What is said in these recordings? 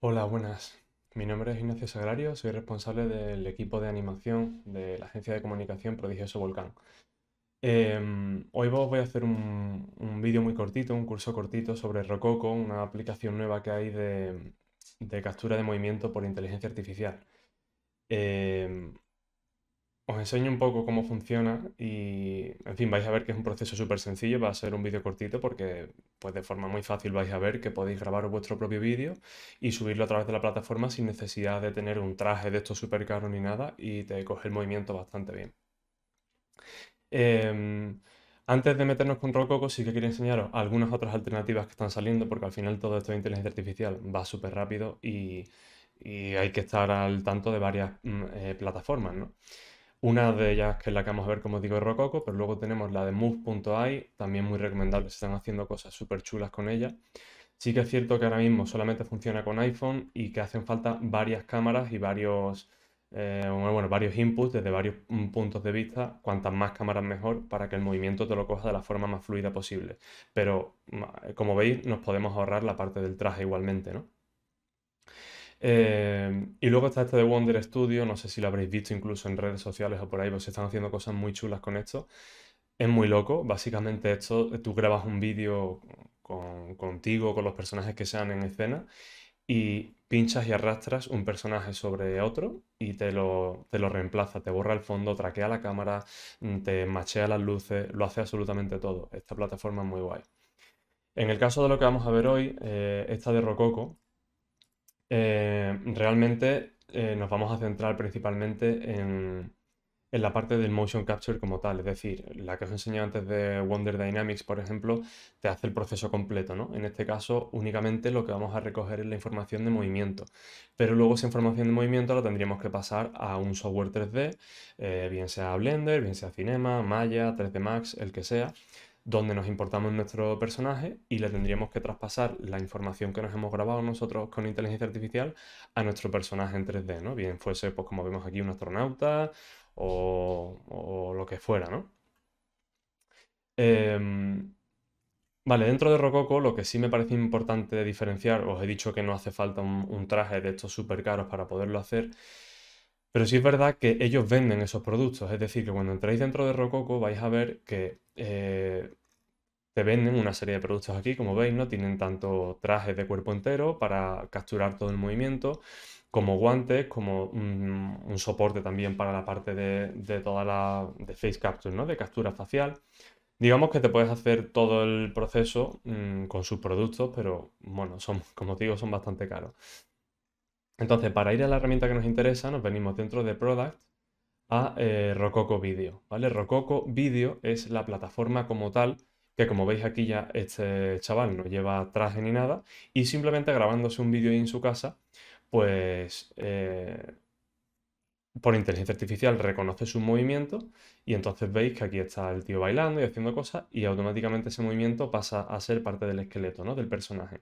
Hola, buenas. Mi nombre es Ignacio Sagrario, soy responsable del equipo de animación de la agencia de comunicación Prodigioso Volcán. Em, hoy vos voy a hacer un, vídeo muy cortito, un curso cortito sobre Rococo, una aplicación nueva que hay de, captura de movimiento por inteligencia artificial. Em, os enseño un poco cómo funciona y, en fin, vais a ver que es un proceso súper sencillo, va a ser un vídeo cortito porque, pues de forma muy fácil vais a ver que podéis grabar vuestro propio vídeo y subirlo a través de la plataforma sin necesidad de tener un traje de estos súper caro ni nada y te coge el movimiento bastante bien. Em, antes de meternos con Rococo, sí que quería enseñaros algunas otras alternativas que están saliendo, porque al final todo esto de inteligencia artificial va súper rápido y, hay que estar al tanto de varias mm, eh, plataformas, ¿no? Una de ellas, que es la que vamos a ver, como digo, Rococo, pero luego tenemos la de Move.ai, también muy recomendable, se están haciendo cosas súper chulas con ella. Sí que es cierto que ahora mismo solamente funciona con iPhone y que hacen falta varias cámaras y varios, eh, bueno, varios inputs desde varios mm, puntos de vista, cuantas más cámaras mejor, para que el movimiento te lo coja de la forma más fluida posible. Pero mm, como veis, nos podemos ahorrar la parte del traje igualmente, ¿no? Em, y luego está este de Wonder Studio, no sé si lo habréis visto incluso en redes sociales o por ahí, pues se están haciendo cosas muy chulas con esto. Es muy loco, básicamente esto, tú grabas un vídeo con, contigo, con los personajes que sean en escena y pinchas y arrastras un personaje sobre otro y te lo, te lo reemplaza, te borra el fondo, traquea la cámara, mm, te machea las luces, lo hace absolutamente todo. Esta plataforma es muy guay. En el caso de lo que vamos a ver hoy, eh, esta de Rococo, eh, realmente eh, nos vamos a centrar principalmente en, la parte del motion capture como tal. Es decir, la que os he antes de Wonder Dynamics, por ejemplo, te hace el proceso completo, ¿no? En este caso, únicamente lo que vamos a recoger es la información de movimiento. Pero luego esa información de movimiento la tendríamos que pasar a un software 3D, eh, bien sea Blender, bien sea Cinema, Maya, 3D Max, el que sea donde nos importamos nuestro personaje y le tendríamos que traspasar la información que nos hemos grabado nosotros con inteligencia artificial a nuestro personaje en 3D, ¿no? Bien fuese, pues como vemos aquí, un astronauta o, lo que fuera, ¿no? Em, vale, dentro de Rococo lo que sí me parece importante diferenciar, os he dicho que no hace falta un, traje de estos súper caros para poderlo hacer, pero sí es verdad que ellos venden esos productos, es decir, que cuando entréis dentro de Rococo vais a ver que eh, venden una serie de productos aquí, como veis, ¿no? Tienen tanto trajes de cuerpo entero para capturar todo el movimiento, como guantes, como un, soporte también para la parte de, toda la... de face capture, ¿no? De captura facial. Digamos que te puedes hacer todo el proceso mm, con sus productos, pero bueno, son, como digo, son bastante caros. Entonces, para ir a la herramienta que nos interesa, nos venimos dentro de Product a eh, Rococo Video, ¿vale? Rococo Video es la plataforma como tal que como veis aquí ya este chaval no lleva traje ni nada, y simplemente grabándose un vídeo en su casa, pues eh, por inteligencia artificial reconoce su movimiento y entonces veis que aquí está el tío bailando y haciendo cosas y automáticamente ese movimiento pasa a ser parte del esqueleto, ¿no? Del personaje.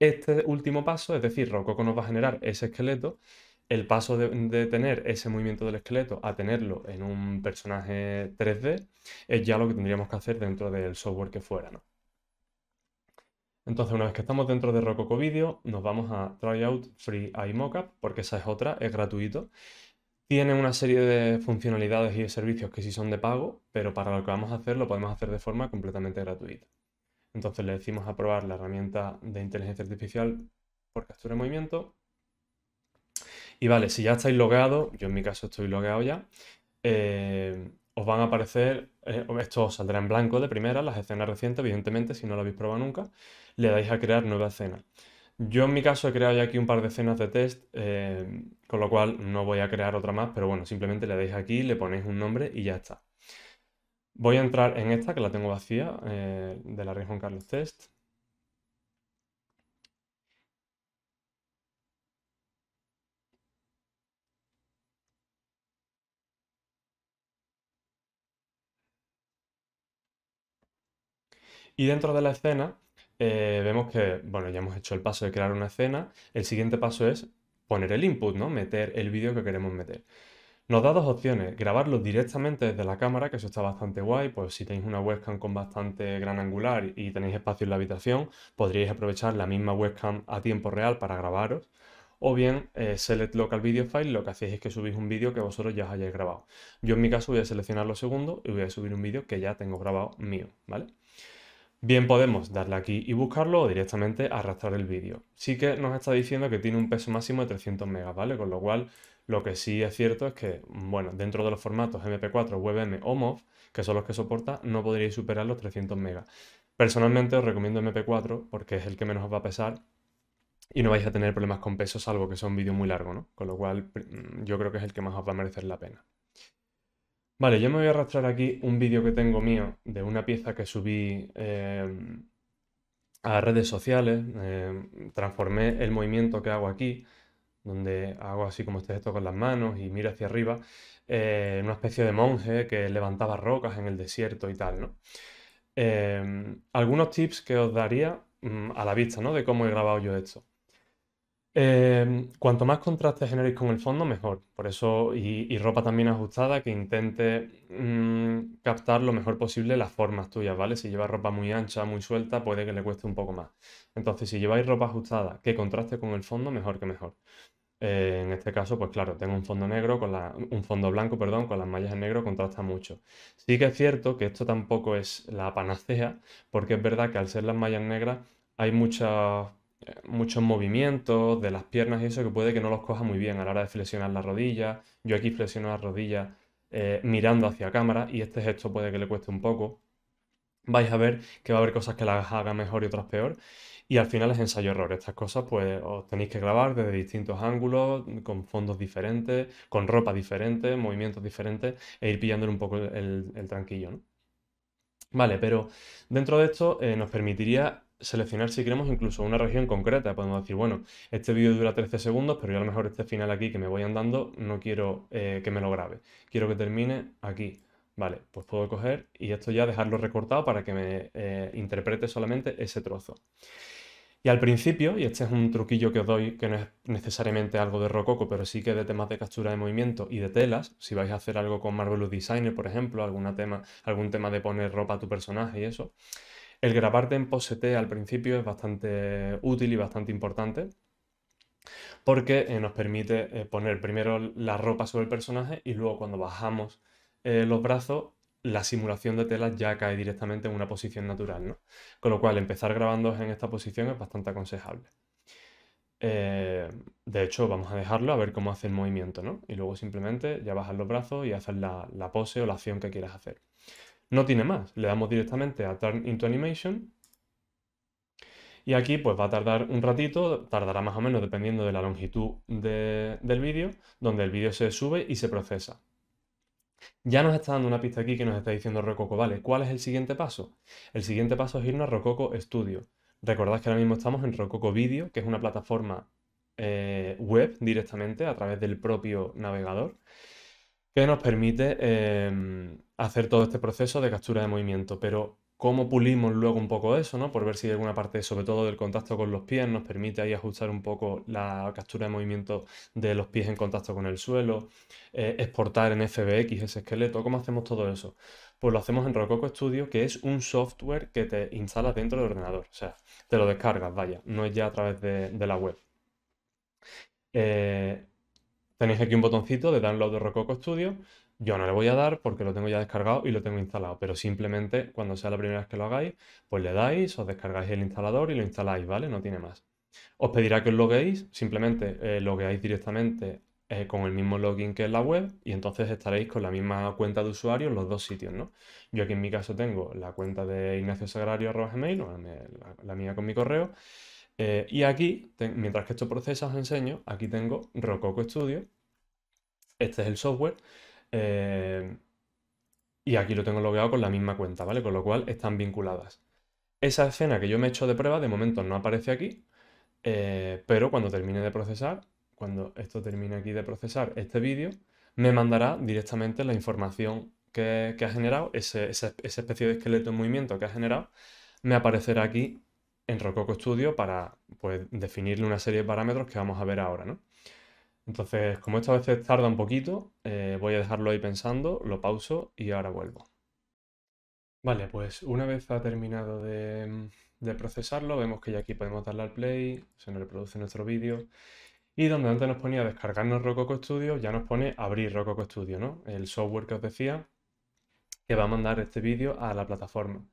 Este último paso, es decir, Rococo nos va a generar ese esqueleto el paso de, tener ese movimiento del esqueleto a tenerlo en un personaje 3D es ya lo que tendríamos que hacer dentro del software que fuera, ¿no? Entonces, una vez que estamos dentro de Rococo Video, nos vamos a Tryout Free Imocap porque esa es otra, es gratuito. Tiene una serie de funcionalidades y servicios que sí son de pago, pero para lo que vamos a hacer lo podemos hacer de forma completamente gratuita. Entonces le decimos a probar la herramienta de inteligencia artificial por captura de movimiento y vale, si ya estáis logado yo en mi caso estoy logado ya, eh, os van a aparecer, eh, esto os saldrá en blanco de primera, las escenas recientes, evidentemente, si no lo habéis probado nunca, le dais a crear nueva escena. Yo en mi caso he creado ya aquí un par de escenas de test, eh, con lo cual no voy a crear otra más, pero bueno, simplemente le dais aquí, le ponéis un nombre y ya está. Voy a entrar en esta, que la tengo vacía, de la región Carlos Test. Y dentro de la escena eh, vemos que, bueno, ya hemos hecho el paso de crear una escena, el siguiente paso es poner el input, ¿no? Meter el vídeo que queremos meter. Nos da dos opciones, grabarlo directamente desde la cámara, que eso está bastante guay, pues si tenéis una webcam con bastante gran angular y tenéis espacio en la habitación, podríais aprovechar la misma webcam a tiempo real para grabaros. O bien, eh, Select Local Video File, lo que hacéis es que subís un vídeo que vosotros ya os hayáis grabado. Yo en mi caso voy a seleccionar lo segundo y voy a subir un vídeo que ya tengo grabado mío, ¿vale? Bien podemos darle aquí y buscarlo o directamente arrastrar el vídeo. Sí que nos está diciendo que tiene un peso máximo de 300 megas, ¿vale? Con lo cual lo que sí es cierto es que, bueno, dentro de los formatos MP4, WebM o MOV, que son los que soporta, no podríais superar los 300 megas. Personalmente os recomiendo MP4 porque es el que menos os va a pesar y no vais a tener problemas con peso salvo que sea un vídeo muy largo, ¿no? Con lo cual yo creo que es el que más os va a merecer la pena. Vale, yo me voy a arrastrar aquí un vídeo que tengo mío de una pieza que subí eh, a redes sociales. Eh, transformé el movimiento que hago aquí, donde hago así como este esto con las manos y miro hacia arriba, eh, una especie de monje que levantaba rocas en el desierto y tal, ¿no? algunos tips que os daría mm, a la vista, ¿no? De cómo he grabado yo esto. Em, cuanto más contraste generéis con el fondo, mejor. Por eso, y, ropa también ajustada que intente mm, captar lo mejor posible las formas tuyas, ¿vale? Si llevas ropa muy ancha, muy suelta, puede que le cueste un poco más. Entonces, si lleváis ropa ajustada que contraste con el fondo, mejor que mejor. Eh, en este caso, pues claro, tengo un fondo negro con la, un fondo blanco, perdón, con las mallas en negro contrasta mucho. Sí que es cierto que esto tampoco es la panacea, porque es verdad que al ser las mallas negras hay muchas muchos movimientos de las piernas y eso que puede que no los coja muy bien a la hora de flexionar la rodilla. Yo aquí flexiono la rodilla eh, mirando hacia cámara y este gesto puede que le cueste un poco. Vais a ver que va a haber cosas que las haga mejor y otras peor. Y al final es ensayo-error. Estas cosas pues os tenéis que grabar desde distintos ángulos, con fondos diferentes, con ropa diferente, movimientos diferentes e ir pillándole un poco el, tranquillo. Vale, pero dentro de esto eh, nos permitiría seleccionar si queremos incluso una región concreta. Podemos decir, bueno, este vídeo dura 13 segundos, pero yo a lo mejor este final aquí que me voy andando no quiero eh, que me lo grabe. Quiero que termine aquí. Vale, pues puedo coger y esto ya dejarlo recortado para que me eh, interprete solamente ese trozo. Y al principio, y este es un truquillo que os doy, que no es necesariamente algo de rococo, pero sí que de temas de captura de movimiento y de telas, si vais a hacer algo con Marvelous Designer, por ejemplo, algún tema, algún tema de poner ropa a tu personaje y eso, el grabarte en T al principio es bastante útil y bastante importante porque eh, nos permite eh, poner primero la ropa sobre el personaje y luego cuando bajamos eh, los brazos, la simulación de tela ya cae directamente en una posición natural, Con lo cual empezar grabando en esta posición es bastante aconsejable. de hecho, vamos a dejarlo a ver cómo hace el movimiento, ¿no? Y luego simplemente ya bajas los brazos y haces la pose o la acción que quieras hacer no tiene más. Le damos directamente a Turn into Animation. Y aquí pues va a tardar un ratito, tardará más o menos dependiendo de la longitud del vídeo, donde el vídeo se sube y se procesa. Ya nos está dando una pista aquí que nos está diciendo Rococo, ¿vale? ¿Cuál es el siguiente paso? El siguiente paso es irnos a Rococo Studio. Recordad que ahora mismo estamos en Rococo Video, que es una plataforma eh, web directamente a través del propio navegador que nos permite em, hacer todo este proceso de captura de movimiento. Pero cómo pulimos luego un poco eso, ¿no? Por ver si hay alguna parte, sobre todo del contacto con los pies, nos permite ahí ajustar un poco la captura de movimiento de los pies en contacto con el suelo, eh, exportar en FBX ese esqueleto. ¿Cómo hacemos todo eso? Pues lo hacemos en Rococo Studio, que es un software que te instalas dentro del ordenador. O sea, te lo descargas, vaya, no es ya a través de, de la web. Eh, Tenéis aquí un botoncito de download de Rococo Studio. Yo no le voy a dar porque lo tengo ya descargado y lo tengo instalado, pero simplemente cuando sea la primera vez que lo hagáis, pues le dais, os descargáis el instalador y lo instaláis, ¿vale? No tiene más. Os pedirá que os logueéis, simplemente eh, logueáis directamente eh, con el mismo login que en la web y entonces estaréis con la misma cuenta de usuario en los dos sitios, ¿no? Yo aquí en mi caso tengo la cuenta de Ignacio Sagrario, la mía con mi correo, eh, y aquí, mientras que esto procesa, os enseño, aquí tengo Rococo Studio. Este es el software. Eh, y aquí lo tengo logueado con la misma cuenta, ¿vale? Con lo cual están vinculadas. Esa escena que yo me he hecho de prueba, de momento no aparece aquí, eh, pero cuando termine de procesar, cuando esto termine aquí de procesar este vídeo, me mandará directamente la información que, ha generado, ese, especie de esqueleto en movimiento que ha generado, me aparecerá aquí en Rococo Studio para pues, definirle una serie de parámetros que vamos a ver ahora. ¿no? Entonces, como esto vez veces tarda un poquito, eh, voy a dejarlo ahí pensando, lo pauso y ahora vuelvo. Vale, pues una vez ha terminado de, procesarlo, vemos que ya aquí podemos darle al play, se nos reproduce nuestro vídeo. Y donde antes nos ponía descargarnos Rococo Studio, ya nos pone abrir Rococo Studio, ¿no? El software que os decía que va a mandar este vídeo a la plataforma.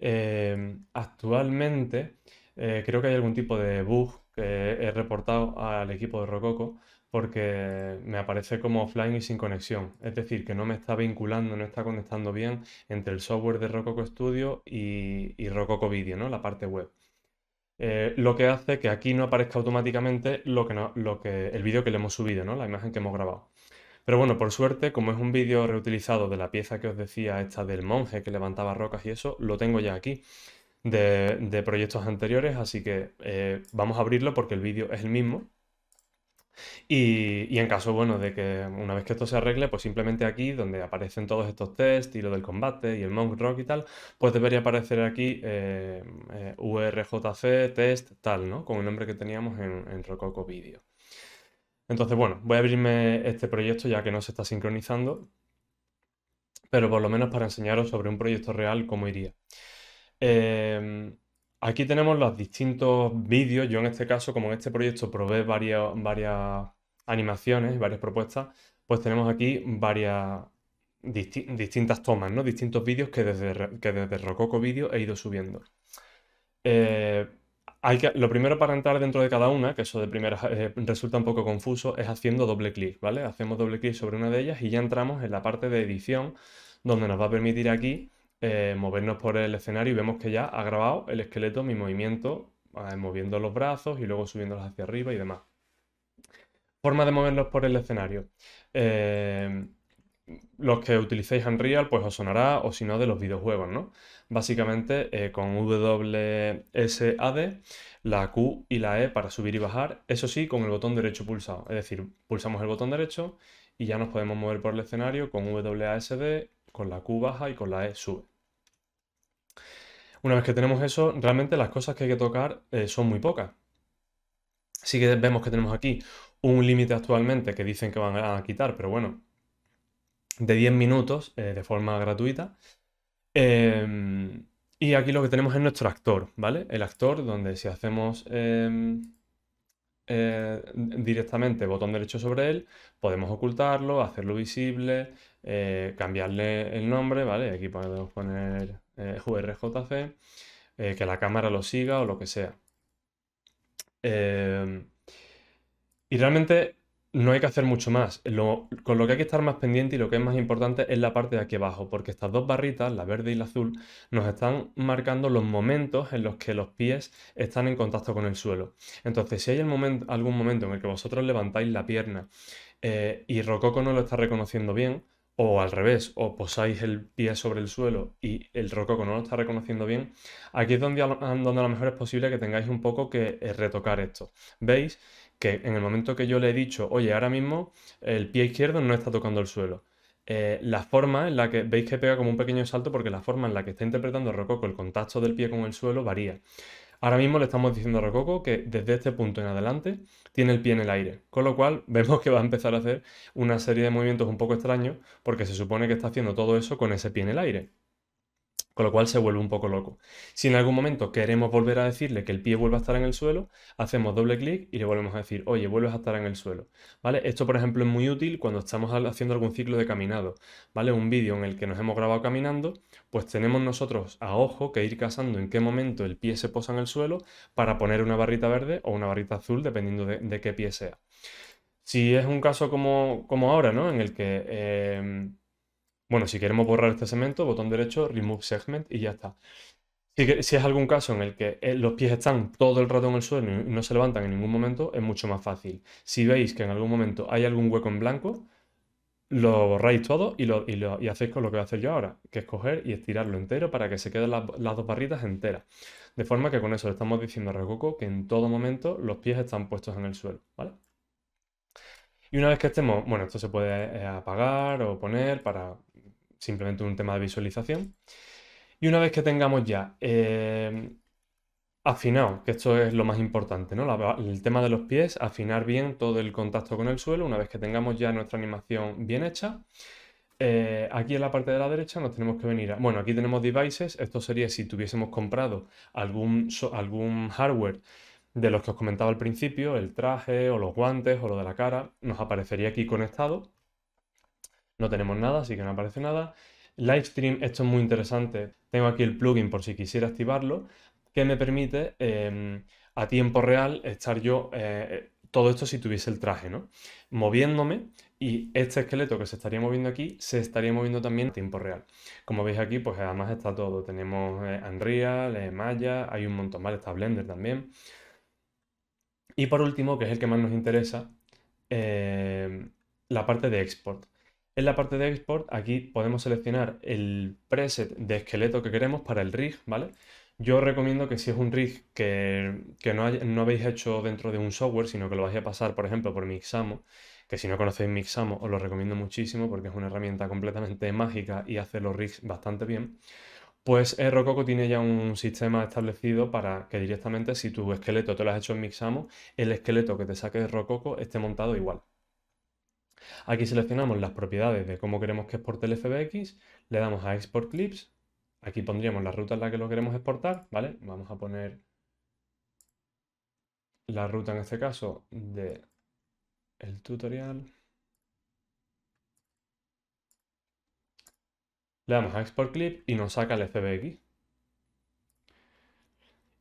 Em, actualmente eh, creo que hay algún tipo de bug que he reportado al equipo de Rococo porque me aparece como offline y sin conexión. Es decir, que no me está vinculando, no está conectando bien entre el software de Rococo Studio y, Rococo Video, ¿no? la parte web. Eh, lo que hace que aquí no aparezca automáticamente lo que, lo que el vídeo que le hemos subido, ¿no? la imagen que hemos grabado. Pero bueno, por suerte, como es un vídeo reutilizado de la pieza que os decía, esta del monje que levantaba rocas y eso, lo tengo ya aquí de, proyectos anteriores, así que eh, vamos a abrirlo porque el vídeo es el mismo. Y, en caso, bueno, de que una vez que esto se arregle, pues simplemente aquí, donde aparecen todos estos test y lo del combate y el monk rock y tal, pues debería aparecer aquí eh, eh, URJC test tal, ¿no? Con el nombre que teníamos en, Rococo Video. Entonces, bueno, voy a abrirme este proyecto ya que no se está sincronizando, pero por lo menos para enseñaros sobre un proyecto real cómo iría. Em, aquí tenemos los distintos vídeos. Yo en este caso, como en este proyecto probé varias, varias animaciones, varias propuestas, pues tenemos aquí varias distintas tomas, ¿no? Distintos vídeos que desde, que desde Rococo Video he ido subiendo. Eh, lo primero para entrar dentro de cada una, que eso de primera eh, resulta un poco confuso, es haciendo doble clic, ¿vale? Hacemos doble clic sobre una de ellas y ya entramos en la parte de edición, donde nos va a permitir aquí eh, movernos por el escenario y vemos que ya ha grabado el esqueleto, mi movimiento, ah, moviendo los brazos y luego subiéndolos hacia arriba y demás. Forma de movernos por el escenario. Eh, los que utilicéis Unreal, pues os sonará, o si no, de los videojuegos, ¿no? Básicamente, eh, con WSAD, la Q y la E para subir y bajar, eso sí, con el botón derecho pulsado. Es decir, pulsamos el botón derecho y ya nos podemos mover por el escenario con WASD, con la Q baja y con la E sube. Una vez que tenemos eso, realmente las cosas que hay que tocar eh, son muy pocas. Sí que vemos que tenemos aquí un límite actualmente que dicen que van a quitar, pero bueno, de 10 minutos eh, de forma gratuita. Em, y aquí lo que tenemos es nuestro actor, ¿vale? El actor donde si hacemos em, eh, directamente botón derecho sobre él, podemos ocultarlo, hacerlo visible, eh, cambiarle el nombre, ¿vale? Aquí podemos poner VRJC, que la cámara lo siga o lo que sea. Em, y realmente no hay que hacer mucho más. con lo que hay que estar más pendiente y lo que es más importante es la parte de aquí abajo, porque estas dos barritas, la verde y la azul, nos están marcando los momentos en los que los pies están en contacto con el suelo. Entonces, si hay algún momento en el que vosotros levantáis la pierna eh, y Rococo no lo está reconociendo bien, o al revés, o posáis el pie sobre el suelo y el rococo no lo está reconociendo bien, aquí es donde donde a lo mejor es posible que tengáis un poco que eh, retocar esto. ¿Veis? que en el momento que yo le he dicho, oye, ahora mismo el pie izquierdo no está tocando el suelo, eh, la forma en la que veis que pega como un pequeño salto porque la forma en la que está interpretando Rococo el contacto del pie con el suelo varía. Ahora mismo le estamos diciendo a Rococo que desde este punto en adelante tiene el pie en el aire, con lo cual vemos que va a empezar a hacer una serie de movimientos un poco extraños porque se supone que está haciendo todo eso con ese pie en el aire. Con lo cual se vuelve un poco loco. Si en algún momento queremos volver a decirle que el pie vuelva a estar en el suelo, hacemos doble clic y le volvemos a decir, oye, vuelves a estar en el suelo. ¿Vale? Esto, por ejemplo, es muy útil cuando estamos haciendo algún ciclo de caminado. ¿Vale? Un vídeo en el que nos hemos grabado caminando, pues tenemos nosotros a ojo que ir casando en qué momento el pie se posa en el suelo para poner una barrita verde o una barrita azul, dependiendo de, qué pie sea. Si es un caso como, como ahora, ¿no? En el que... Eh, bueno, si queremos borrar este segmento, botón derecho, remove segment y ya está. Si, es algún caso en el que eh, los pies están todo el rato en el suelo y no se levantan en ningún momento, es mucho más fácil. Si veis que en algún momento hay algún hueco en blanco, lo borráis todo y, lo, y, y hacéis con lo que voy a hacer yo ahora, que es coger y estirarlo entero para que se queden las dos barritas enteras. De forma que con eso le estamos diciendo a Recoco que en todo momento los pies están puestos en el suelo, ¿vale? Y una vez que estemos, bueno, esto se puede eh, apagar o poner para simplemente un tema de visualización. Y una vez que tengamos ya eh, afinado, que esto es lo más importante, ¿no? el tema de los pies, afinar bien todo el contacto con el suelo. Una vez que tengamos ya nuestra animación bien hecha, eh, aquí en la parte de la derecha nos tenemos que venir a... Bueno, aquí tenemos devices. Esto sería si tuviésemos comprado algún, algún hardware de los que os comentaba al principio, el traje o los guantes o lo de la cara, nos aparecería aquí conectado. No tenemos nada, así que no aparece nada. Livestream, esto es muy interesante. Tengo aquí el plugin por si quisiera activarlo, que me permite em, a tiempo real estar yo, eh, eh, todo esto si tuviese el traje, ¿no? Moviéndome y este esqueleto que se estaría moviendo aquí se estaría moviendo también a tiempo real. Como veis aquí, pues además está todo. Tenemos eh, Unreal, Maya, hay un montón, más. Está Blender también. Y por último, que es el que más nos interesa, em, la parte de export. En la parte de export, aquí podemos seleccionar el preset de esqueleto que queremos para el rig, ¿vale? Yo recomiendo que si es un rig que, no, no habéis hecho dentro de un software, sino que lo vais a pasar, por ejemplo, por Mixamo, que si no conocéis Mixamo os lo recomiendo muchísimo porque es una herramienta completamente mágica y hace los rigs bastante bien, pues Rococo tiene ya un sistema establecido para que directamente si tu esqueleto te lo has hecho en Mixamo, el esqueleto que te saque de Rococo esté montado igual. Aquí seleccionamos las propiedades de cómo queremos que exporte el FBX, le damos a Export Clips, aquí pondríamos la ruta en la que lo queremos exportar, ¿vale? Vamos a poner la ruta en este caso de el tutorial. Le damos a Export Clip y nos saca el FBX.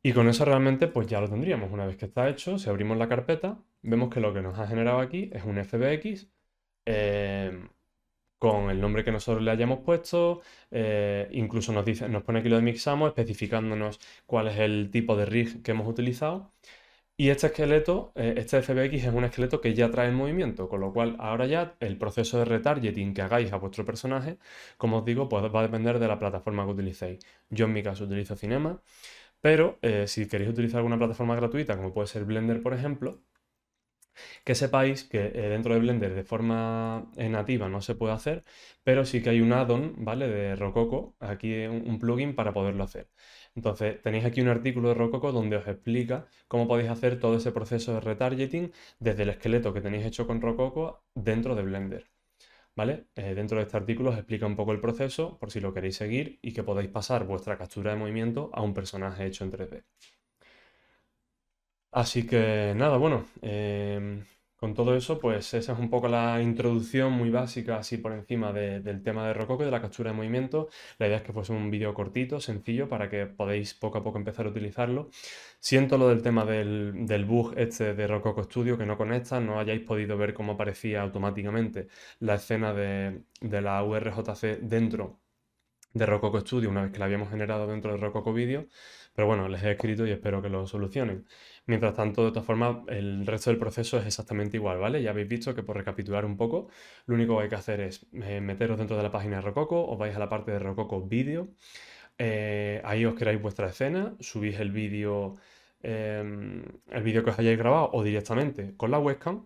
Y con eso realmente pues ya lo tendríamos. Una vez que está hecho, si abrimos la carpeta, vemos que lo que nos ha generado aquí es un FBX Em, con el nombre que nosotros le hayamos puesto, eh, incluso nos, dice, nos pone aquí lo de mixamo, especificándonos cuál es el tipo de rig que hemos utilizado. Y este esqueleto, eh, este FBX es un esqueleto que ya trae el movimiento, con lo cual ahora ya el proceso de retargeting que hagáis a vuestro personaje, como os digo, pues va a depender de la plataforma que utilicéis. Yo en mi caso utilizo Cinema, pero eh, si queréis utilizar alguna plataforma gratuita, como puede ser Blender, por ejemplo, que sepáis que eh, dentro de Blender de forma eh, nativa no se puede hacer, pero sí que hay un add-on, ¿vale? De Rococo, aquí un, plugin para poderlo hacer. Entonces, tenéis aquí un artículo de Rococo donde os explica cómo podéis hacer todo ese proceso de retargeting desde el esqueleto que tenéis hecho con Rococo dentro de Blender. ¿Vale? Eh, dentro de este artículo os explica un poco el proceso por si lo queréis seguir y que podéis pasar vuestra captura de movimiento a un personaje hecho en 3D. Así que nada, bueno, em, con todo eso, pues esa es un poco la introducción muy básica, así por encima del tema de Rococo, de la captura de movimiento. La idea es que fuese un vídeo cortito, sencillo, para que podáis poco a poco empezar a utilizarlo. Siento lo del tema del, bug este de Rococo Studio, que no conecta, no hayáis podido ver cómo aparecía automáticamente la escena de, de la URJC dentro de Rococo Studio una vez que la habíamos generado dentro de Rococo Video, pero bueno, les he escrito y espero que lo solucionen. Mientras tanto, de todas formas, el resto del proceso es exactamente igual, ¿vale? Ya habéis visto que por recapitular un poco, lo único que hay que hacer es eh, meteros dentro de la página de Rococo, os vais a la parte de Rococo Video, eh, ahí os creáis vuestra escena, subís el vídeo eh, el vídeo que os hayáis grabado o directamente con la webcam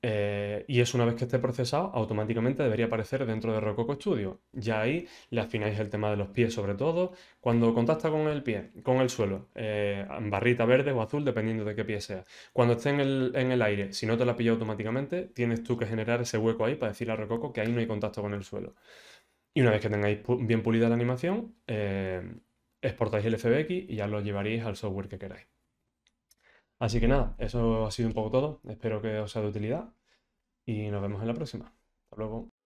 eh, y es una vez que esté procesado, automáticamente debería aparecer dentro de Rococo Studio. Ya ahí le afináis el tema de los pies sobre todo. Cuando contacta con el pie, con el suelo, eh, barrita verde o azul, dependiendo de qué pie sea. Cuando esté en el, aire, si no te la pilla automáticamente, tienes tú que generar ese hueco ahí para decirle a Rococo que ahí no hay contacto con el suelo. Y una vez que tengáis bien pulida la animación, eh, exportáis el FBX y ya lo llevaréis al software que queráis. Así que nada, eso ha sido un poco todo. Espero que os sea de utilidad y nos vemos en la próxima. Hasta luego.